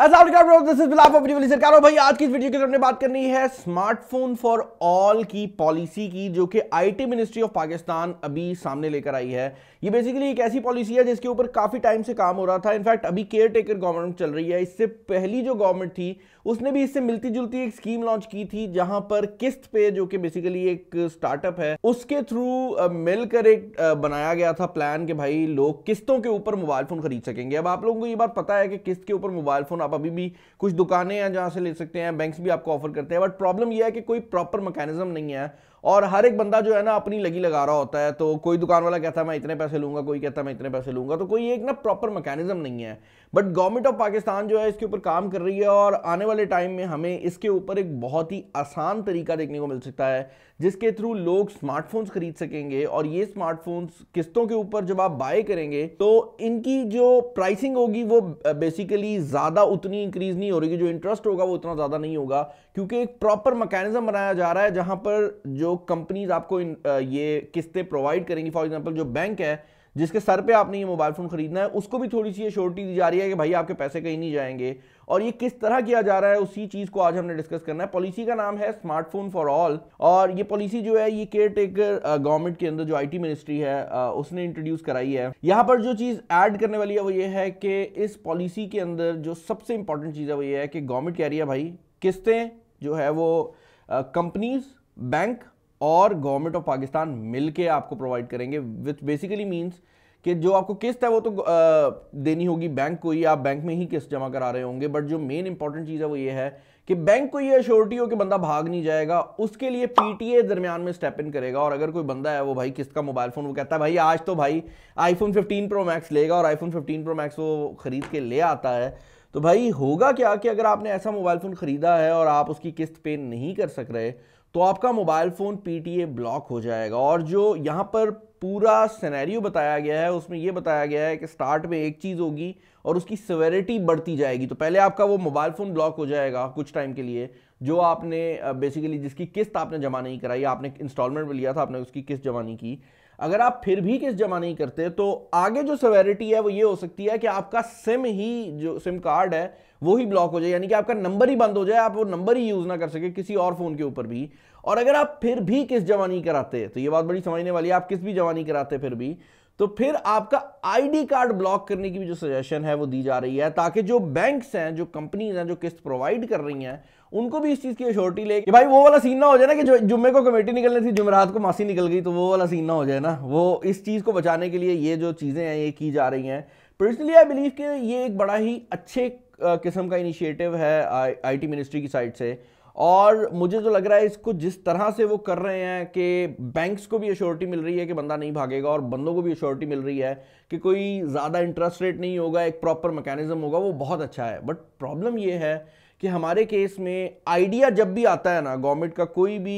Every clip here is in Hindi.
दिस इज बिलाफ भाई आज की इस वीडियो के हमने बात करनी है स्मार्टफोन फॉर ऑल की पॉलिसी की जो कि आईटी मिनिस्ट्री ऑफ पाकिस्तान अभी सामने लेकर आई है ये बेसिकली एक ऐसी पॉलिसी है जिसके ऊपर काफ़ी टाइम से काम हो रहा था इनफैक्ट अभी केयर टेकर गवर्नमेंट चल रही है इससे पहली जो गवर्नमेंट थी उसने भी इससे मिलती जुलती एक स्कीम लॉन्च की थी जहां पर किस्त पे जो कि बेसिकली एक स्टार्टअप है उसके थ्रू मिलकर एक बनाया गया था प्लान कि भाई लोग किस्तों के ऊपर मोबाइल फोन खरीद सकेंगे अब आप लोगों को ये बात पता है कि किस्त के ऊपर मोबाइल फोन आप अभी भी कुछ दुकानें हैं जहाँ से ले सकते हैं बैंक्स भी आपको ऑफर करते हैं बट प्रॉब्लम यह है कि कोई प्रॉपर मैकेनिज्म नहीं है और हर एक बंदा जो है ना अपनी लगी लगा रहा होता है तो कोई दुकान वाला कहता है मैं इतने पैसे लूंगा कोई कहता है मैं इतने पैसे लूंगा तो कोई एक ना प्रॉपर मैकेनिज्म नहीं है बट गवर्नमेंट ऑफ पाकिस्तान जो है इसके ऊपर काम कर रही है और आने वाले टाइम में हमें इसके ऊपर एक बहुत ही आसान तरीका देखने को मिल सकता है जिसके थ्रू लोग स्मार्टफोन्स खरीद सकेंगे और ये स्मार्टफोन्स किस्तों के ऊपर जब आप बाय करेंगे तो इनकी जो प्राइसिंग होगी वो बेसिकली ज़्यादा उतनी इंक्रीज नहीं हो रही जो इंटरेस्ट होगा वो उतना ज़्यादा नहीं होगा क्योंकि एक प्रॉपर मैकेनिज्म बनाया जा रहा है जहाँ पर जो जो कंपनीज आपको इन, ये किस्तें प्रोवाइड करेंगी फॉर एग्जांपल जो बैंक है जिसके सर पे आपने ये मोबाइल फ़ोन ख़रीदना है उसको भी थोड़ी सी ये श्योरिटी दी जा रही है कि भाई आपके पैसे कहीं नहीं जाएंगे और ये किस तरह किया जा रहा है उसी चीज़ को आज हमने डिस्कस करना है पॉलिसी का नाम है स्मार्टफोन फॉर ऑल और ये पॉलिसी जो है ये केयर टेकर गवर्नमेंट के अंदर जो आईटी मिनिस्ट्री है उसने इंट्रोड्यूस कराई है यहाँ पर जो चीज़ ऐड करने वाली है वो ये है कि इस पॉलिसी के अंदर जो सबसे इंपॉर्टेंट चीज़ है वो ये है कि गवर्नमेंट कह रही है भाई किस्तें जो है वो कंपनीज बैंक और गवर्नमेंट ऑफ पाकिस्तान मिलके आपको प्रोवाइड करेंगे विथ बेसिकली मीन्स कि जो आपको किस्त है वो तो देनी होगी बैंक को ही आप बैंक में ही किस्त जमा करा रहे होंगे बट जो मेन इंपॉर्टेंट चीज़ है वो ये है कि बैंक को ये अश्योरिटी हो कि बंदा भाग नहीं जाएगा उसके लिए पीटीए दरमियान में स्टेप इन करेगा और अगर कोई बंदा है वो भाई किस्त का मोबाइल फ़ोन वो कहता है भाई आज तो भाई आईफोन 15 प्रो मैक्स लेगा और आईफोन 15 प्रो मैक्स वो खरीद के ले आता है तो भाई होगा क्या कि अगर आपने ऐसा मोबाइल फ़ोन ख़रीदा है और आप उसकी किस्त पे नहीं कर सक रहे तो आपका मोबाइल फ़ोन पीटीए ब्लॉक हो जाएगा और जो यहाँ पर पूरा सिनेरियो बताया गया है उसमें यह बताया गया है कि स्टार्ट में एक चीज़ होगी और उसकी सवेरिटी बढ़ती जाएगी तो पहले आपका वो मोबाइल फ़ोन ब्लॉक हो जाएगा कुछ टाइम के लिए जो आपने बेसिकली जिसकी किस्त आपने जमा नहीं कराई आपने इंस्टॉलमेंट में लिया था आपने उसकी किस्त जमा नहीं की अगर आप फिर भी किस जमा नहीं करते तो आगे जो सवेरिटी है वो ये हो सकती है कि आपका सिम ही जो सिम कार्ड है वो ही ब्लॉक हो जाए यानी कि आपका नंबर ही बंद हो जाए आप वो नंबर ही यूज़ ना कर सके किसी और फ़ोन के ऊपर भी और अगर आप फिर भी किस जमा नहीं कराते तो ये बात बड़ी समझने वाली है आप किस भी जमा नहीं कराते फिर भी तो फिर आपका आईडी कार्ड ब्लॉक करने की भी जो सजेशन है वो दी जा रही है ताकि जो बैंक्स हैं जो कंपनीज हैं जो किस्त प्रोवाइड कर रही हैं उनको भी इस चीज़ की अश्योरिटी ले कि भाई वो वाला सीन ना हो जाए ना कि जुम्मे को कमेटी निकलनी थी जुमरात को मासी निकल गई तो वो वाला सीन ना हो जाए ना वो इस चीज़ को बचाने के लिए ये जो चीज़ें हैं ये की जा रही हैं पर्सनली आई बिलीव कि ये एक बड़ा ही अच्छे किस्म का इनिशिएटिव है आईटी मिनिस्ट्री की साइड से और मुझे जो तो लग रहा है इसको जिस तरह से वो कर रहे हैं कि बैंक्स को भी अश्योरिटी मिल रही है कि बंदा नहीं भागेगा और बंदों को भी अश्योरिटी मिल रही है कि कोई ज़्यादा इंटरेस्ट रेट नहीं होगा एक प्रॉपर मैकेनिज्म होगा वो बहुत अच्छा है बट प्रॉब्लम ये है कि हमारे केस में आइडिया जब भी आता है ना गवर्नमेंट का कोई भी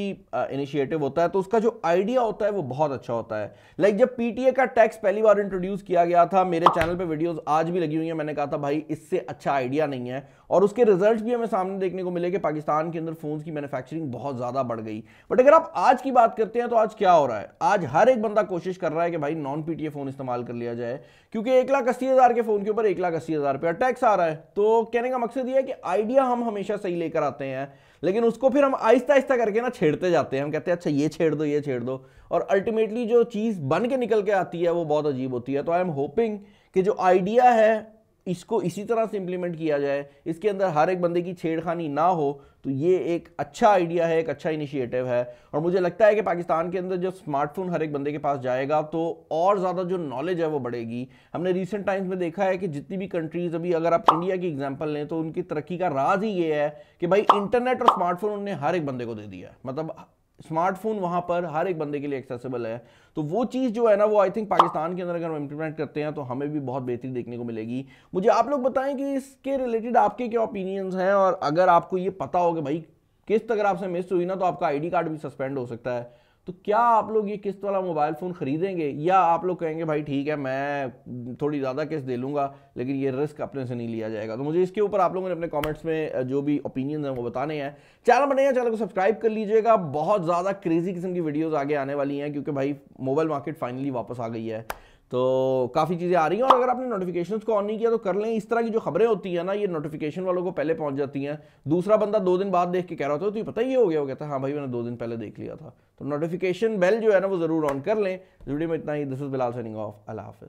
इनिशिएटिव होता है तो उसका जो आइडिया होता है वो बहुत अच्छा होता है लाइक like जब पीटीए का टैक्स पहली बार इंट्रोड्यूस किया गया था मेरे चैनल पे वीडियोस आज भी लगी हुई है मैंने कहा था भाई इससे अच्छा आइडिया नहीं है और उसके रिजल्ट भी हमें सामने देखने को मिले कि पाकिस्तान के अंदर फोन की मैनुफेक्चरिंग बहुत ज़्यादा बढ़ गई बट अगर आप आज की बात करते हैं तो आज क्या हो रहा है आज हर एक बंदा कोशिश कर रहा है कि भाई नॉन पीटीए फ़ोन इस्तेमाल कर लिया जाए क्योंकि एक लाख अस्सी हज़ार के फ़ोन के ऊपर एक लाख अस्सी हज़ार टैक्स आ रहा है तो कहने का मकसद यह है कि आइडिया हम हमेशा सही लेकर आते हैं लेकिन उसको फिर हम आहिस्ता आहिस्ता करके ना छेड़ते जाते हैं हम कहते हैं अच्छा ये छेड़ दो ये छेड़ दो और अल्टीमेटली जो चीज़ बन के निकल के आती है वो बहुत अजीब होती है तो आई एम होपिंग कि जो आइडिया है इसको इसी तरह से इम्प्लीमेंट किया जाए इसके अंदर हर एक बंदे की छेड़खानी ना हो तो ये एक अच्छा आइडिया है एक अच्छा इनिशिएटिव है और मुझे लगता है कि पाकिस्तान के अंदर जब स्मार्टफोन हर एक बंदे के पास जाएगा तो और ज़्यादा जो नॉलेज है वो बढ़ेगी हमने रिसेंट टाइम्स में देखा है कि जितनी भी कंट्रीज़ अभी अगर आप इंडिया की एग्जाम्पल लें तो उनकी तरक्की का राज ही ये है कि भाई इंटरनेट और स्मार्टफोन उन्होंने हर एक बंदे को दे दिया मतलब स्मार्टफोन वहां पर हर एक बंदे के लिए एक्सेसिबल है तो वो चीज़ जो है ना वो आई थिंक पाकिस्तान के अंदर अगर हम इंप्लीमेंट करते हैं तो हमें भी बहुत बेहतरी देखने को मिलेगी मुझे आप लोग बताएं कि इसके रिलेटेड आपके क्या ओपिनियंस हैं और अगर आपको ये पता हो कि भाई किस्त अगर आपसे मिस हुई ना तो आपका आईडी कार्ड भी सस्पेंड हो सकता है तो क्या आप लोग ये किस्त वाला मोबाइल फ़ोन ख़रीदेंगे या आप लोग कहेंगे भाई ठीक है मैं थोड़ी ज़्यादा किस्त दे लूँगा लेकिन ये रिस्क अपने से नहीं लिया जाएगा तो मुझे इसके ऊपर आप लोगों ने अपने कमेंट्स में जो भी ओपिनियन हैं वो बताने हैं चैनल बने चैनल को सब्सक्राइब कर लीजिएगा बहुत ज़्यादा क्रेजी किस्म की वीडियोज़ आगे आने वाली हैं क्योंकि भाई मोबाइल मार्केट फाइनली वापस आ गई है तो काफ़ी चीज़ें आ रही हैं और अगर आपने नोटिफिकेशन को ऑन नहीं किया तो कर लें इस तरह की जो खबरें होती हैं ना ये नोटिफिकेशन वालों को पहले पहुंच जाती हैं दूसरा बंदा दो दिन बाद देख के कह रहा होता है तो ये पता ही हो गया वो कहता है हाँ भाई मैंने दो दिन पहले देख लिया था तो नोटिफिकेशन बेल जो है ना वो ज़रूर ऑन कर लें वीडियो में इतना ही this is Bilal signing off अला हाफिज़